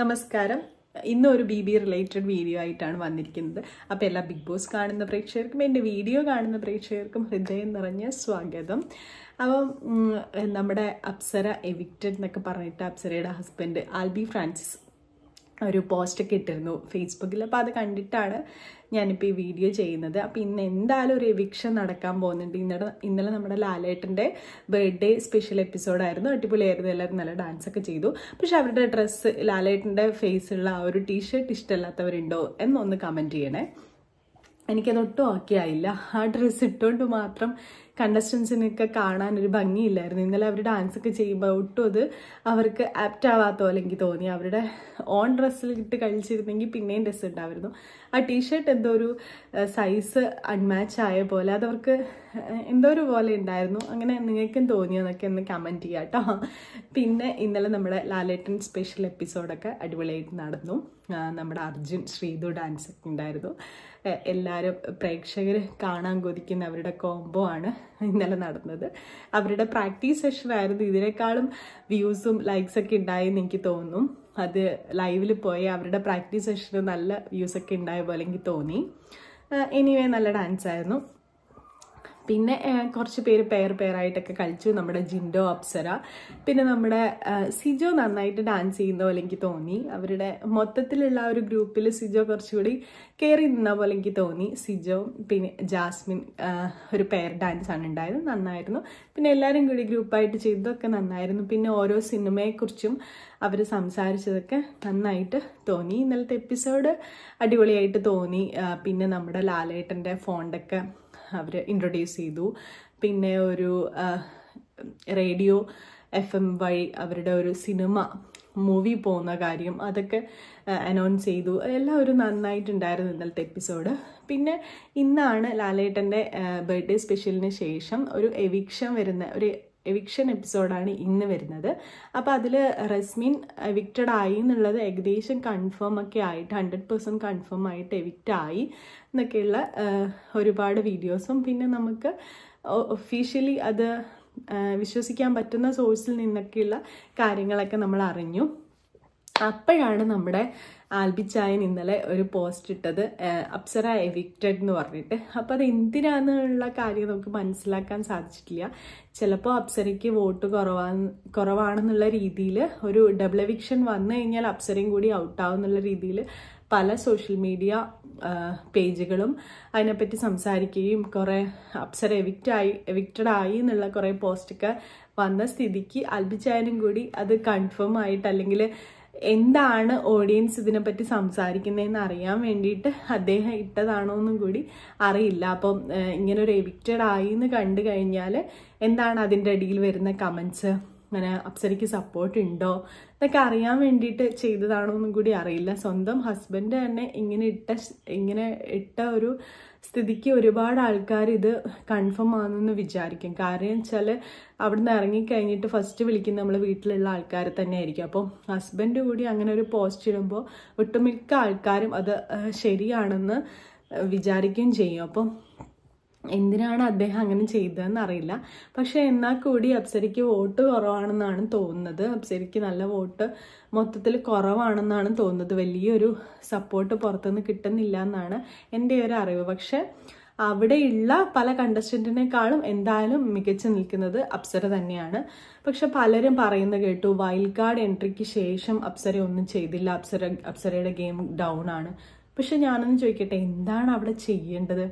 നമസ്കാരം ഇന്ന് ഒരു ബി ബി റിലേറ്റഡ് വീഡിയോ ആയിട്ടാണ് വന്നിരിക്കുന്നത് അപ്പോൾ എല്ലാ ബിഗ് ബോസ് കാണുന്ന പ്രേക്ഷകർക്കും എൻ്റെ വീഡിയോ കാണുന്ന പ്രേക്ഷകർക്കും ഹൃദയം നിറഞ്ഞ സ്വാഗതം അപ്പം നമ്മുടെ അപ്സര എവിക്റ്റഡ് എന്നൊക്കെ പറഞ്ഞിട്ട് അപ്സരയുടെ ഹസ്ബൻഡ് ആൽബി ഫ്രാൻസിസ് ഒരു പോസ്റ്റൊക്കെ ഇട്ടിരുന്നു ഫേസ്ബുക്കിൽ അപ്പോൾ അത് കണ്ടിട്ടാണ് ഞാനിപ്പോൾ ഈ വീഡിയോ ചെയ്യുന്നത് അപ്പോൾ ഇന്ന് എന്തായാലും ഒരു എവിക്ഷൻ നടക്കാൻ പോകുന്നുണ്ട് ഇന്നലെ ഇന്നലെ നമ്മുടെ ലാലേട്ടൻ്റെ ബർത്ത്ഡേ സ്പെഷ്യൽ എപ്പിസോഡായിരുന്നു അടിപൊളിയായിരുന്നു എല്ലാവരും നല്ല ഡാൻസൊക്കെ ചെയ്തു പക്ഷെ അവരുടെ ഡ്രസ്സ് ലാലേട്ടൻ്റെ ഫേസുള്ള ആ ഒരു ടീഷർട്ട് ഇഷ്ടമല്ലാത്തവരുണ്ടോ എന്നൊന്ന് കമൻറ്റ് ചെയ്യണേ എനിക്കതൊട്ടും ഓക്കെ ആയില്ല ആ ഡ്രസ്സ് ഇട്ടുകൊണ്ട് മാത്രം കണ്ടസ്റ്റൻസിനൊക്കെ കാണാൻ ഒരു ഭംഗിയില്ലായിരുന്നു ഇന്നലെ അവർ ഡാൻസ് ഒക്കെ ചെയ്യുമ്പോൾ ഒട്ടും അത് അവർക്ക് ആപ്റ്റ് ആവാത്ത പോലെ എനിക്ക് തോന്നി അവരുടെ ഓൺ ഡ്രസ്സിൽ ഇട്ട് കഴിച്ചിരുന്നെങ്കിൽ പിന്നെയും ഡ്രസ്സ് ഉണ്ടായിരുന്നു ആ ടീഷർട്ട് എന്തോ ഒരു സൈസ് അൺമാച്ച് ആയ പോലെ അതവർക്ക് എന്തോ ഒരു പോലെ ഉണ്ടായിരുന്നു അങ്ങനെ നിങ്ങൾക്കും തോന്നിയെന്നൊക്കെ ഒന്ന് കമൻറ്റ് ചെയ്യാം കേട്ടോ പിന്നെ ഇന്നലെ നമ്മുടെ ലാലേട്ടൻ സ്പെഷ്യൽ എപ്പിസോഡൊക്കെ അടിപൊളിയായിട്ട് നടന്നു നമ്മുടെ അർജുൻ ശ്രീതു ഡാൻസ് ഉണ്ടായിരുന്നു എല്ലാവരും പ്രേക്ഷകർ കാണാൻ കൊതിക്കുന്ന അവരുടെ കോംബോ ആണ് ഇന്നലെ നടന്നത് അവരുടെ പ്രാക്ടീസ് സെഷനായിരുന്നു ഇതിനേക്കാളും വ്യൂസും ലൈക്സ് ഒക്കെ ഉണ്ടായെന്ന് എനിക്ക് തോന്നുന്നു അത് ലൈവിൽ പോയി അവരുടെ പ്രാക്ടീസ് സെഷന് നല്ല വ്യൂസൊക്കെ ഉണ്ടായ പോലെ എനിക്ക് തോന്നി എനിവേ നല്ല ഡാൻസ് ആയിരുന്നു പിന്നെ കുറച്ച് പേര് പെയർ പെയറായിട്ടൊക്കെ കളിച്ചു നമ്മുടെ ജിൻഡോ അപ്സര പിന്നെ നമ്മുടെ സിജോ നന്നായിട്ട് ഡാൻസ് ചെയ്യുന്ന പോലെ എനിക്ക് തോന്നി അവരുടെ മൊത്തത്തിലുള്ള ആ ഒരു ഗ്രൂപ്പിൽ സിജോ കുറച്ചുകൂടി കയറി നിന്ന പോലെ എനിക്ക് തോന്നി സിജോ പിന്നെ ജാസ്മിൻ ഒരു പെയർ ഡാൻസ് ആണ് ഉണ്ടായത് നന്നായിരുന്നു പിന്നെ എല്ലാവരും കൂടി ഗ്രൂപ്പായിട്ട് ചെയ്തതൊക്കെ നന്നായിരുന്നു പിന്നെ ഓരോ സിനിമയെക്കുറിച്ചും അവർ സംസാരിച്ചതൊക്കെ നന്നായിട്ട് തോന്നി ഇന്നലത്തെ എപ്പിസോഡ് അടിപൊളിയായിട്ട് തോന്നി പിന്നെ നമ്മുടെ ലാലേട്ടൻ്റെ ഫോണ്ടൊക്കെ അവർ ഇൻട്രൊഡ്യൂസ് ചെയ്തു പിന്നെ ഒരു റേഡിയോ എഫ് എം വഴി അവരുടെ ഒരു സിനിമ മൂവി പോകുന്ന കാര്യം അതൊക്കെ അനൗൺസ് ചെയ്തു എല്ലാം ഒരു നന്നായിട്ടുണ്ടായിരുന്നു ഇന്നലത്തെ എപ്പിസോഡ് പിന്നെ ഇന്നാണ് ലാലേട്ടൻ്റെ ബർത്ത്ഡേ സ്പെഷ്യലിന് ശേഷം ഒരു എവിക്ഷം വരുന്ന ഒരു എവിക്ഷൻ എപ്പിസോഡാണ് ഇന്ന് വരുന്നത് അപ്പോൾ അതിൽ റസ്മിൻ എവിക്റ്റഡ് ആയി എന്നുള്ളത് ഏകദേശം കൺഫേം ഒക്കെ ആയിട്ട് ഹൺഡ്രഡ് പേഴ്സൻറ്റ് കൺഫേം ആയിട്ട് എവിക്റ്റ് ആയി എന്നൊക്കെയുള്ള ഒരുപാട് വീഡിയോസും പിന്നെ നമുക്ക് ഒഫീഷ്യലി അത് വിശ്വസിക്കാൻ പറ്റുന്ന സോഴ്സിൽ നിന്നൊക്കെയുള്ള കാര്യങ്ങളൊക്കെ നമ്മൾ അറിഞ്ഞു അപ്പോഴാണ് നമ്മുടെ ആൽബിച്ചായൻ ഇന്നലെ ഒരു പോസ്റ്റ് ഇട്ടത് അപ്സര എവിക്റ്റഡ് എന്ന് പറഞ്ഞിട്ട് അപ്പോൾ അത് എന്തിനാണെന്നുള്ള കാര്യം നമുക്ക് മനസ്സിലാക്കാൻ സാധിച്ചിട്ടില്ല ചിലപ്പോൾ അപ്സരയ്ക്ക് വോട്ട് കുറവാ കുറവാണെന്നുള്ള രീതിയിൽ ഒരു ഡബിൾ എവിക്ഷൻ വന്നു കഴിഞ്ഞാൽ അപ്സരയും കൂടി ഔട്ടാവും എന്നുള്ള രീതിയിൽ പല സോഷ്യൽ മീഡിയ പേജുകളും അതിനെപ്പറ്റി സംസാരിക്കുകയും കുറേ അപ്സര എവിക്റ്റായി എവിക്റ്റഡ് ആയി എന്നുള്ള കുറേ പോസ്റ്റൊക്കെ വന്ന സ്ഥിതിക്ക് അൽബിച്ചായാലും കൂടി അത് കൺഫേം ആയിട്ട് അല്ലെങ്കിൽ എന്താണ് ഓഡിയൻസ് ഇതിനെപ്പറ്റി സംസാരിക്കുന്നതെന്ന് അറിയാൻ വേണ്ടിയിട്ട് അദ്ദേഹം ഇട്ടതാണോ എന്നും കൂടി അറിയില്ല അപ്പം ഇങ്ങനെ ഒരു എവിക്റ്റഡ് ആയി എന്ന് കണ്ടു കഴിഞ്ഞാൽ എന്താണ് അതിൻ്റെ അടിയിൽ വരുന്ന കമൻസ് അങ്ങനെ അപ്സരയ്ക്ക് സപ്പോർട്ട് ഉണ്ടോ എന്നൊക്കെ അറിയാൻ വേണ്ടിയിട്ട് ചെയ്തതാണോ എന്നും കൂടി അറിയില്ല സ്വന്തം ഹസ്ബൻഡ് തന്നെ ഇങ്ങനെ ഇട്ട ഇങ്ങനെ ഇട്ട ഒരു സ്ഥിതിക്ക് ഒരുപാട് ആൾക്കാർ ഇത് കൺഫേം ആണെന്ന് വിചാരിക്കും കാര്യം വെച്ചാൽ അവിടുന്ന് ഇറങ്ങിക്കഴിഞ്ഞിട്ട് ഫസ്റ്റ് വിളിക്കുന്ന നമ്മൾ വീട്ടിലുള്ള ആൾക്കാർ തന്നെ ആയിരിക്കും അപ്പോൾ ഹസ്ബൻഡ് കൂടി അങ്ങനെ ഒരു പോസ്റ്റ് ഇടുമ്പോൾ ഒട്ടുമിക്ക ആൾക്കാരും അത് ശരിയാണെന്ന് വിചാരിക്കുകയും ചെയ്യും അപ്പം എന്തിനാണ് അദ്ദേഹം അങ്ങനെ ചെയ്തതെന്ന് അറിയില്ല പക്ഷെ എന്നാൽ കൂടി അപ്സരയ്ക്ക് വോട്ട് കുറവാണെന്നാണ് തോന്നുന്നത് അപ്സരയ്ക്ക് നല്ല വോട്ട് മൊത്തത്തിൽ കുറവാണെന്നാണ് തോന്നുന്നത് വലിയൊരു സപ്പോർട്ട് പുറത്തുനിന്ന് കിട്ടുന്നില്ല എന്നാണ് എൻ്റെ ഒരു അറിവ് പക്ഷെ അവിടെയുള്ള പല കണ്ടസ്റ്റൻറ്റിനേക്കാളും എന്തായാലും മികച്ചു നിൽക്കുന്നത് അപ്സര തന്നെയാണ് പക്ഷെ പലരും പറയുന്നത് കേട്ടു വൈൽഡ് കാർഡ് എൻട്രിക്ക് ശേഷം അപ്സര ഒന്നും ചെയ്തില്ല അപ്സര അപ്സരയുടെ ഗെയിം ഡൗൺ ആണ് പക്ഷെ ഞാനൊന്ന് ചോദിക്കട്ടെ എന്താണ് അവിടെ ചെയ്യേണ്ടത്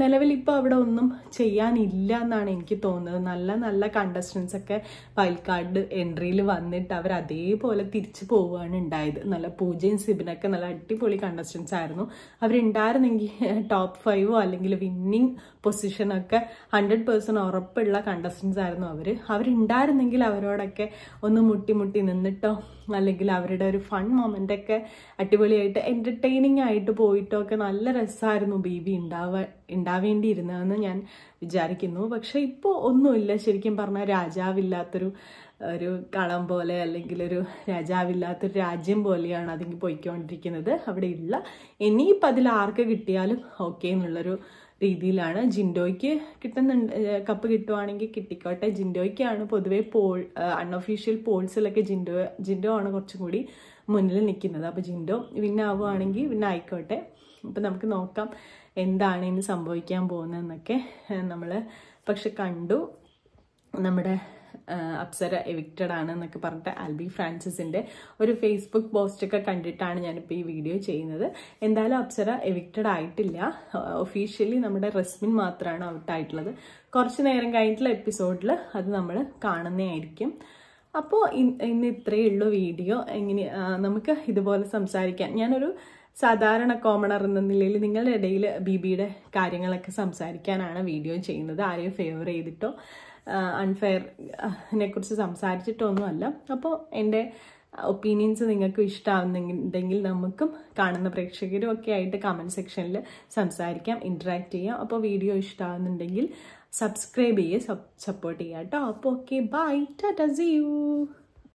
നിലവിൽ ഇപ്പോൾ അവിടെ ഒന്നും ചെയ്യാനില്ല എന്നാണ് എനിക്ക് തോന്നുന്നത് നല്ല നല്ല കണ്ടസ്റ്റൻസ് ഒക്കെ വൈൽഡ് കാർഡ് എൻട്രിയിൽ വന്നിട്ട് അവർ അതേപോലെ തിരിച്ചു പോവുകയാണ് ഉണ്ടായത് നല്ല പൂജയും സിബിനൊക്കെ നല്ല അടിപൊളി കണ്ടസ്റ്റൻസ് ആയിരുന്നു അവരുണ്ടായിരുന്നെങ്കിൽ ടോപ്പ് ഫൈവോ അല്ലെങ്കിൽ വിന്നിങ് പൊസിഷനൊക്കെ ഹൺഡ്രഡ് പേഴ്സൻറ്റ് ഉറപ്പുള്ള കണ്ടസ്റ്റൻസ് ആയിരുന്നു അവർ അവരുണ്ടായിരുന്നെങ്കിൽ അവരോടൊക്കെ ഒന്ന് മുട്ടിമുട്ടി നിന്നിട്ടോ അല്ലെങ്കിൽ അവരുടെ ഒരു ഫൺ മൊമെൻ്റൊക്കെ ഒക്കെ അടിപൊളിയായിട്ട് എൻ്റർടൈനിങ് ആയിട്ട് പോയിട്ടോ ഒക്കെ നല്ല രസമായിരുന്നു ബി ബി ഉണ്ടാവാൻ ഉണ്ടാവേണ്ടിയിരുന്നതെന്ന് ഞാൻ വിചാരിക്കുന്നു പക്ഷേ ഇപ്പോൾ ഒന്നുമില്ല ശരിക്കും പറഞ്ഞാൽ രാജാവില്ലാത്തൊരു ഒരു കളം പോലെ അല്ലെങ്കിൽ ഒരു രാജാവില്ലാത്തൊരു രാജ്യം പോലെയാണ് അതിങ്ങ് പോയിക്കൊണ്ടിരിക്കുന്നത് അവിടെയുള്ള ഇനിയിപ്പോൾ അതിൽ ആർക്ക് കിട്ടിയാലും ഓക്കെ എന്നുള്ളൊരു രീതിയിലാണ് ജിൻഡോയ്ക്ക് കിട്ടുന്നുണ്ട് കപ്പ് കിട്ടുവാണെങ്കിൽ കിട്ടിക്കോട്ടെ ജിൻഡോയ്ക്കാണ് പൊതുവേ പോൾ അൺഒഫീഷ്യൽ പോൾസിലൊക്കെ ജിൻഡോ ജിൻഡോ ആണ് കുറച്ചും കൂടി മുന്നിൽ നിൽക്കുന്നത് അപ്പോൾ ജിൻഡോ വിന്നാവുകയാണെങ്കിൽ ആയിക്കോട്ടെ അപ്പം നമുക്ക് നോക്കാം എന്താണ് ഇന്ന് സംഭവിക്കാൻ പോകുന്നതെന്നൊക്കെ നമ്മൾ പക്ഷെ കണ്ടു നമ്മുടെ അപ്സര എവിക്റ്റഡ് ആണ് എന്നൊക്കെ പറഞ്ഞിട്ട് ആൽബി ഫ്രാൻസിസിൻ്റെ ഒരു ഫേസ്ബുക്ക് പോസ്റ്റൊക്കെ കണ്ടിട്ടാണ് ഞാനിപ്പോൾ ഈ വീഡിയോ ചെയ്യുന്നത് എന്തായാലും അപ്സര എവിക്റ്റഡ് ആയിട്ടില്ല ഒഫീഷ്യലി നമ്മുടെ റെസ്മിൻ മാത്രമാണ് ഔട്ടായിട്ടുള്ളത് കുറച്ച് നേരം കഴിഞ്ഞിട്ടുള്ള എപ്പിസോഡിൽ അത് നമ്മൾ കാണുന്നതായിരിക്കും അപ്പോൾ ഇന്ന് ഇത്രയേ ഉള്ളൂ വീഡിയോ എങ്ങനെ നമുക്ക് ഇതുപോലെ സംസാരിക്കാം ഞാനൊരു സാധാരണ കോമണർ എന്ന നിലയിൽ നിങ്ങളുടെ ഇടയിൽ ബിബിയുടെ കാര്യങ്ങളൊക്കെ സംസാരിക്കാനാണ് വീഡിയോ ചെയ്യുന്നത് ആരെയും ഫേവർ ചെയ്തിട്ടോ അൺഫെയറിനെ കുറിച്ച് സംസാരിച്ചിട്ടോ ഒന്നുമല്ല അപ്പോൾ എൻ്റെ ഒപ്പീനിയൻസ് നിങ്ങൾക്ക് ഇഷ്ടമാവുന്നുണ്ടെങ്കിൽ നമുക്കും കാണുന്ന പ്രേക്ഷകരും ഒക്കെ ആയിട്ട് കമൻറ്റ് സെക്ഷനിൽ സംസാരിക്കാം ഇൻട്രാക്ട് ചെയ്യാം അപ്പോൾ വീഡിയോ ഇഷ്ടമാവുന്നുണ്ടെങ്കിൽ സബ്സ്ക്രൈബ് ചെയ്യുക സപ്പോർട്ട് ചെയ്യാം കേട്ടോ അപ്പോൾ ഓക്കെ ബൈ ടാറ്റ യു